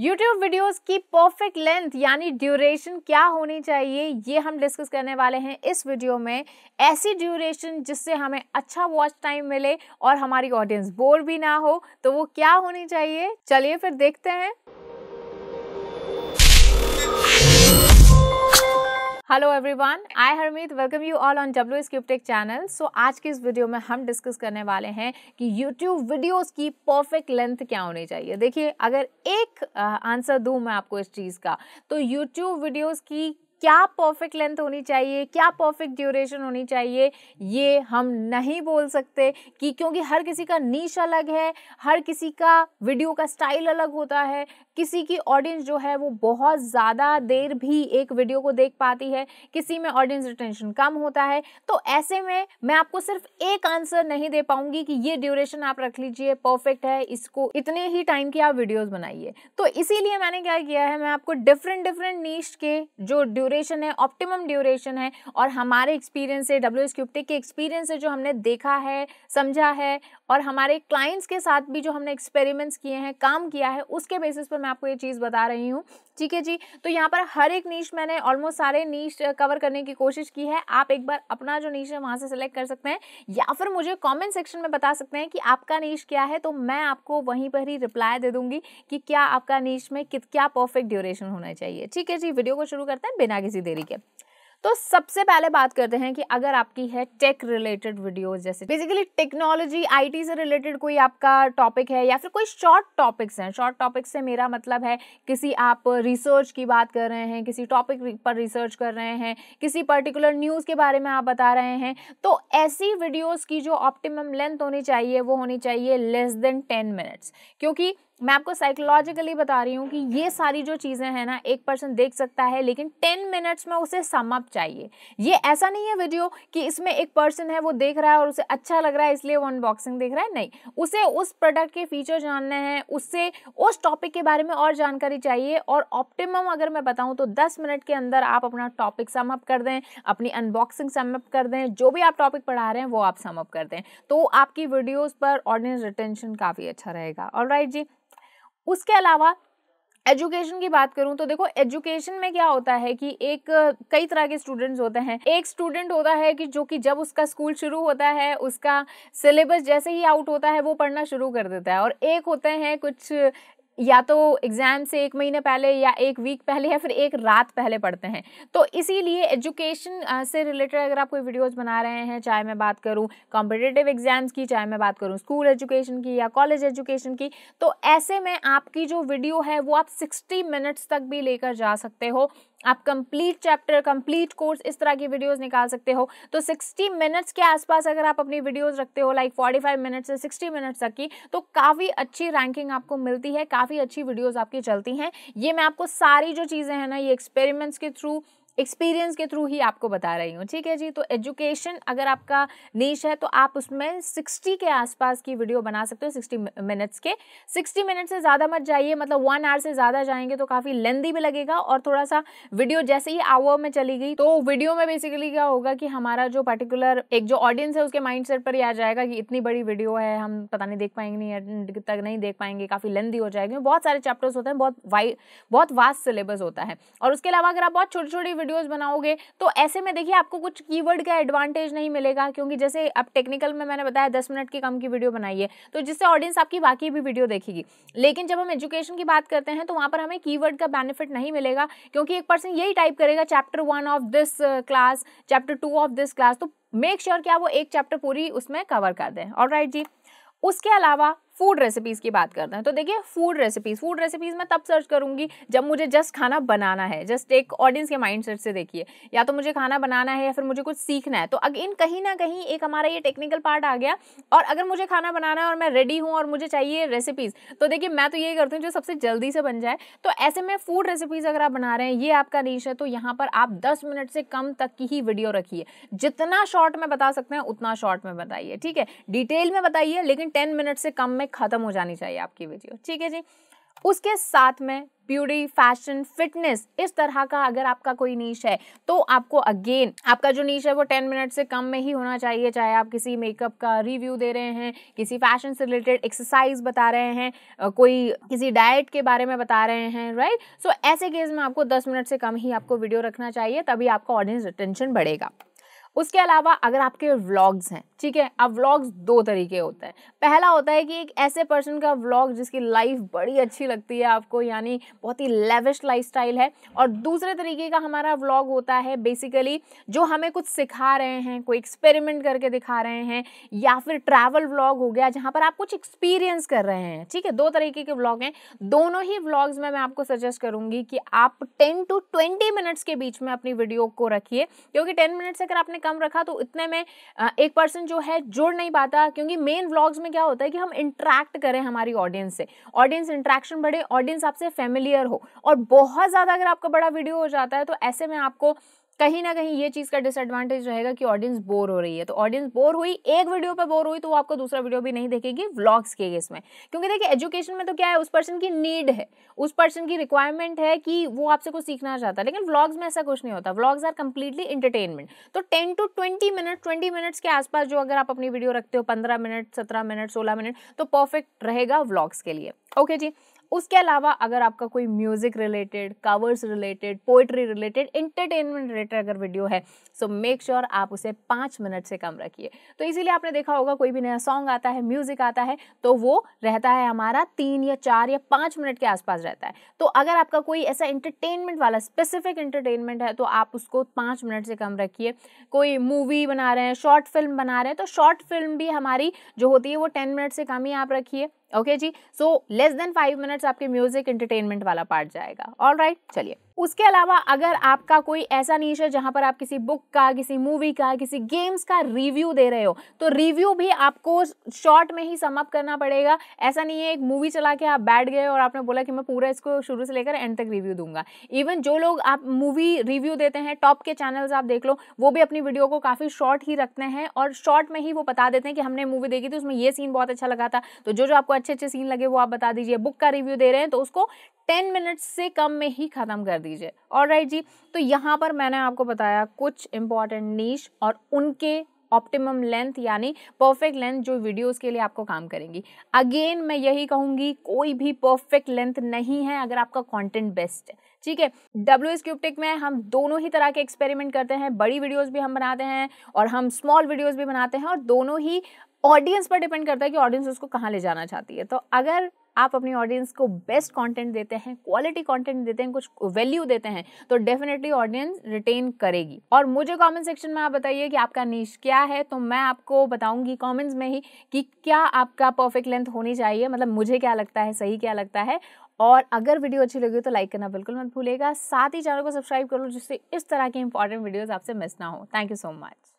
YouTube videos की perfect length यानी duration क्या होनी चाहिए ये हम डिस्कस करने वाले हैं इस वीडियो में ऐसी ड्यूरेशन जिससे हमें अच्छा वॉच टाइम मिले और हमारी ऑडियंस बोर भी ना हो तो वो क्या होनी चाहिए चलिए फिर देखते हैं hello everyone I Harmeet welcome you all on W S CubeTech channel so आज के इस वीडियो में हम डिस्कस करने वाले हैं कि यूट्यूब वीडियोस की परफेक्ट लेंथ क्या होनी चाहिए देखिए अगर एक आंसर दूँ मैं आपको इस चीज़ का तो यूट्यूब वीडियोस की क्या परफेक्ट लेंथ होनी चाहिए क्या परफेक्ट ड्यूरेशन होनी चाहिए ये हम नहीं बोल सकते कि क्योंकि हर किसी का नीच अलग है हर किसी का वीडियो का स्टाइल अलग होता है किसी की ऑडियंस जो है वो बहुत ज़्यादा देर भी एक वीडियो को देख पाती है किसी में ऑडियंस रिटेंशन कम होता है तो ऐसे में मैं आपको सिर्फ एक आंसर नहीं दे पाऊंगी कि ये ड्यूरेशन आप रख लीजिए परफेक्ट है इसको इतने ही टाइम की आप वीडियोज़ बनाइए तो इसीलिए मैंने क्या किया है मैं आपको डिफरेंट डिफरेंट नीच के जो ड्यूरेशन है ऑप्टिमम ड्यूरेशन है और हमारे एक्सपीरियंस से डब्ल्यू एस के एक्सपीरियंस से जो हमने देखा है समझा है और हमारे क्लाइंट्स के साथ भी जो हमने एक्सपेरिमेंट्स किए हैं काम किया है उसके बेसिस पर मैं आपको ये चीज़ बता रही हूँ ठीक है जी तो यहाँ पर हर एक नीच मैंने ऑलमोस्ट सारे नीच कवर करने की कोशिश की है आप एक बार अपना जो नीच है वहाँ से सेलेक्ट कर सकते हैं या फिर मुझे कमेंट सेक्शन में बता सकते हैं कि आपका नीच क्या है तो मैं आपको वहीं पर ही रिप्लाई दे दूंगी कि क्या आपका नीच में कित क्या परफेक्ट ड्यूरेशन होना चाहिए ठीक है जी वीडियो को शुरू करते हैं बिना किसी देरी के तो सबसे पहले बात करते हैं कि अगर आपकी है टेक रिलेटेड वीडियोस जैसे बेसिकली टेक्नोलॉजी आईटी से रिलेटेड कोई आपका टॉपिक है या फिर कोई शॉर्ट टॉपिक्स हैं शॉर्ट टॉपिक्स से मेरा मतलब है किसी आप रिसर्च की बात कर रहे हैं किसी टॉपिक पर रिसर्च कर रहे हैं किसी पर्टिकुलर न्यूज़ के बारे में आप बता रहे हैं तो ऐसी वीडियोज़ की जो ऑप्टिमम लेंथ होनी चाहिए वो होनी चाहिए लेस देन टेन मिनट्स क्योंकि मैं आपको साइकोलॉजिकली बता रही हूँ कि ये सारी जो चीज़ें हैं ना एक पर्सन देख सकता है लेकिन टेन मिनट्स में उसे समअप चाहिए ये ऐसा नहीं है वीडियो कि इसमें एक पर्सन है वो देख रहा है और उसे अच्छा लग रहा है इसलिए वो अनबॉक्सिंग देख रहा है नहीं उसे उस प्रोडक्ट के फीचर जानने हैं उससे उस टॉपिक के बारे में और जानकारी चाहिए और ऑप्टिमम अगर मैं बताऊँ तो दस मिनट के अंदर आप अपना टॉपिक समअप कर दें अपनी अनबॉक्सिंग समअप कर दें जो भी आप टॉपिक पढ़ा रहे हैं वो आप समअप कर दें तो आपकी वीडियोज़ पर ऑडियंस रिटेंशन काफ़ी अच्छा रहेगा और जी उसके अलावा एजुकेशन की बात करूं तो देखो एजुकेशन में क्या होता है कि एक कई तरह के स्टूडेंट्स होते हैं एक स्टूडेंट होता है कि जो कि जब उसका स्कूल शुरू होता है उसका सिलेबस जैसे ही आउट होता है वो पढ़ना शुरू कर देता है और एक होते हैं कुछ या तो एग्ज़ाम से एक महीने पहले या एक वीक पहले या फिर एक रात पहले पढ़ते हैं तो इसीलिए एजुकेशन से रिलेटेड अगर आप कोई वीडियोस बना रहे हैं चाहे मैं बात करूं कॉम्पिटेटिव एग्ज़ाम्स की चाहे मैं बात करूं स्कूल एजुकेशन की या कॉलेज एजुकेशन की तो ऐसे में आपकी जो वीडियो है वो आप सिक्सटी मिनट्स तक भी लेकर जा सकते हो आप कंप्लीट चैप्टर कंप्लीट कोर्स इस तरह की वीडियोस निकाल सकते हो तो 60 मिनट्स के आसपास अगर आप अपनी वीडियोस रखते हो लाइक 45 मिनट्स से 60 मिनट्स तक की तो काफ़ी अच्छी रैंकिंग आपको मिलती है काफ़ी अच्छी वीडियोज़ आपकी चलती हैं ये मैं आपको सारी जो चीज़ें हैं ना ये एक्सपेरिमेंट्स के थ्रू एक्सपीरियंस के थ्रू ही आपको बता रही हूँ ठीक है जी तो एजुकेशन अगर आपका नीच है तो आप उसमें सिक्सटी के आसपास की वीडियो बना सकते हो सिक्सटी मिनट्स के सिक्सटी मिनट से ज़्यादा मत जाइए मतलब वन आवर से ज़्यादा जाएंगे तो काफ़ी लेंदी भी लगेगा और थोड़ा सा वीडियो जैसे ही आवर में चली गई तो वीडियो में बेसिकली क्या होगा कि हमारा जो पर्टिकुलर एक जो ऑडियंस है उसके माइंड सेट पर ही आ जाएगा कि इतनी बड़ी वीडियो है हम पता नहीं देख पाएंगे नहीं तक नहीं देख पाएंगे काफ़ी लेंदी हो जाएगी बहुत सारे चैप्टर्स होते हैं बहुत वाई बहुत वास्ट सिलेबस होता है और उसके अलावा अगर आप बहुत छोटी छोटी वीडियोस बनाओगे तो ऐसे में देखिए आपको कुछ कीवर्ड का एडवांटेज नहीं मिलेगा क्योंकि जैसे अब टेक्निकल में मैंने बताया दस मिनट की कम की वीडियो बनाई है तो जिससे ऑडियंस आपकी बाकी भी वीडियो देखेगी लेकिन जब हम एजुकेशन की बात करते हैं तो वहाँ पर हमें कीवर्ड का बेनिफिट नहीं मिलेगा क्योंकि एक पर्सन यही टाइप करेगा chapter one of this class chapter two of this class तो मेक श्योर sure क्या वो एक चैप्टर पूरी उसमें कवर कर दें और राइट जी उसके अलावा फूड रेसिपीज़ की बात करते हैं तो देखिए फूड रेसिपीज़ फूड रेसिपीज़ मैं तब सर्च करूँगी जब मुझे जस्ट खाना बनाना है जस्ट एक ऑडियंस के माइंड से देखिए या तो मुझे खाना बनाना है या फिर मुझे कुछ सीखना है तो इन कहीं ना कहीं एक हमारा ये टेक्निकल पार्ट आ गया और अगर मुझे खाना बनाना है और मैं रेडी हूँ और मुझे चाहिए रेसिपीज़ तो देखिए मैं तो ये करती हूँ जो सबसे जल्दी से बन जाए तो ऐसे में फूड रेसिपीज़ अगर आप बना रहे हैं ये आपका नीच है तो यहाँ पर आप दस मिनट से कम तक की ही वीडियो रखिए जितना शॉर्ट में बता सकते हैं उतना शॉर्ट में बताइए ठीक है डिटेल में बताइए लेकिन टेन मिनट से कम में में ख़त्म हो जानी चाहिए आपकी वीडियो ठीक है जी उसके साथ में ब्यूटी फैशन फिटनेस इस तरह का अगर आपका कोई नीच है तो आपको अगेन आपका जो नीच है वो टेन मिनट से कम में ही होना चाहिए चाहे आप किसी मेकअप का रिव्यू दे रहे हैं किसी फैशन से रिलेटेड एक्सरसाइज बता रहे हैं कोई किसी डाइट के बारे में बता रहे हैं राइट सो so, ऐसे केस में आपको दस मिनट से कम ही आपको वीडियो रखना चाहिए तभी आपका ऑडियंस रिटेंशन बढ़ेगा उसके अलावा अगर आपके व्लॉग्स हैं ठीक है अब व्लॉग्स दो तरीके होते हैं पहला होता है कि एक ऐसे पर्सन का व्लॉग जिसकी लाइफ बड़ी अच्छी लगती है आपको यानी बहुत ही लेविश लाइफस्टाइल है और दूसरे तरीके का हमारा व्लॉग होता है बेसिकली जो हमें कुछ सिखा रहे हैं कोई एक्सपेरिमेंट करके दिखा रहे हैं या फिर ट्रैवल व्लॉग हो गया जहाँ पर आप कुछ एक्सपीरियंस कर रहे हैं ठीक है दो तरीके के व्लॉग हैं दोनों ही व्लॉग्स में मैं आपको सजेस्ट करूँगी कि आप टेन टू ट्वेंटी मिनट्स के बीच में अपनी वीडियो को रखिए क्योंकि टेन मिनट्स अगर आपने कम रखा तो इतने में एक पर्सन जो है जुड़ नहीं पाता क्योंकि मेन व्लॉग्स में क्या होता है कि हम इंट्रैक्ट करें हमारी ऑडियंस से ऑडियंस इंट्रैक्शन बढ़े ऑडियंस आपसे फेमिलियर हो और बहुत ज़्यादा अगर आपका बड़ा वीडियो हो जाता है तो ऐसे में आपको कहीं ना कहीं ये चीज़ का डिसएडवांटेज रहेगा कि ऑडियंस बोर हो रही है तो ऑडियंस बोर हुई एक वीडियो पर बोर हुई तो वो आपको दूसरा वीडियो भी नहीं देखेगी व्लॉग्स के केस में क्योंकि देखिए एजुकेशन में तो क्या है उस पर्सन की नीड है उस पर्सन की रिक्वायरमेंट है कि वो आपसे कुछ सीखना चाहता है लेकिन व्लॉग्स में ऐसा कुछ नहीं होता व्लॉग्स आर कम्प्लीटली इंटरटेनमेंट तो ten to twenty minute twenty minutes के आसपास जो अगर आप अपनी वीडियो रखते हो पंद्रह मिनट सत्रह मिनट सोलह मिनट तो परफेक्ट रहेगा व्लॉग्स के लिए ओके जी उसके अलावा अगर आपका कोई music related covers related poetry related entertainment related अगर वीडियो है सो मेक श्योर आप उसे पाँच मिनट से कम रखिए तो इसीलिए आपने देखा होगा कोई भी नया सॉन्ग आता है म्यूज़िक आता है तो वो रहता है हमारा तीन या चार या पाँच मिनट के आसपास रहता है तो अगर आपका कोई ऐसा इंटरटेनमेंट वाला स्पेसिफिक इंटरटेनमेंट है तो आप उसको पाँच मिनट से कम रखिए कोई मूवी बना रहे हैं शॉर्ट फिल्म बना रहे हैं तो शॉर्ट फिल्म भी हमारी जो होती है वो टेन मिनट से कम ही आप रखिए ओके okay जी so less than five minutes आपके म्यूजिक एंटरटेनमेंट वाला पार्ट जाएगा ऑल राइट right, चलिए उसके अलावा अगर आपका कोई ऐसा नीच है जहाँ पर आप किसी बुक का किसी मूवी का किसी गेम्स का रिव्यू दे रहे हो तो रिव्यू भी आपको शॉर्ट में ही समअप करना पड़ेगा ऐसा नहीं है एक मूवी चला के आप बैठ गए और आपने बोला कि मैं पूरा इसको शुरू से लेकर एंड तक रिव्यू दूंगा इवन जो लोग आप मूवी रिव्यू देते हैं टॉप के चैनल्स आप देख लो वो भी अपनी वीडियो को काफ़ी शॉर्ट ही रखते हैं और शॉर्ट में ही वो बता देते हैं कि हमने मूवी देखी थी उसमें ये सीन बहुत अच्छा लगा था तो जो जो आपको अच्छे अच्छे सीन लगे वो आप बता दीजिए बुक का रिव्यू दे रहे हैं तो उसको टेन मिनट्स से कम में ही ख़त्म कर दीजिए और राइट जी तो यहाँ पर मैंने आपको बताया कुछ इंपॉर्टेंट नीच और उनके ऑप्टिमम लेंथ यानी परफेक्ट लेंथ जो वीडियोस के लिए आपको काम करेंगी अगेन मैं यही कहूँगी कोई भी परफेक्ट लेंथ नहीं है अगर आपका कंटेंट बेस्ट है ठीक है डब्ल्यू एस क्यूबटिक में हम दोनों ही तरह के एक्सपेरिमेंट करते हैं बड़ी वीडियोस भी हम बनाते हैं और हम स्मॉल वीडियोज़ भी बनाते हैं और दोनों ही ऑडियंस पर डिपेंड करता है कि ऑडियंस उसको कहाँ ले जाना चाहती है तो अगर आप अपनी ऑडियंस को बेस्ट कंटेंट देते हैं क्वालिटी कंटेंट देते हैं कुछ वैल्यू देते हैं तो डेफिनेटली ऑडियंस रिटेन करेगी और मुझे कमेंट सेक्शन में आप बताइए कि आपका नीच क्या है तो मैं आपको बताऊंगी कमेंट्स में ही कि क्या आपका परफेक्ट लेंथ होनी चाहिए मतलब मुझे क्या लगता है सही क्या लगता है और अगर वीडियो अच्छी लगी तो लाइक करना बिल्कुल मत भूलेगा साथ ही चैनल को सब्सक्राइब करो जिससे इस तरह की इंपॉर्टेंट वीडियोज आपसे मिस ना हो थैंक यू सो मच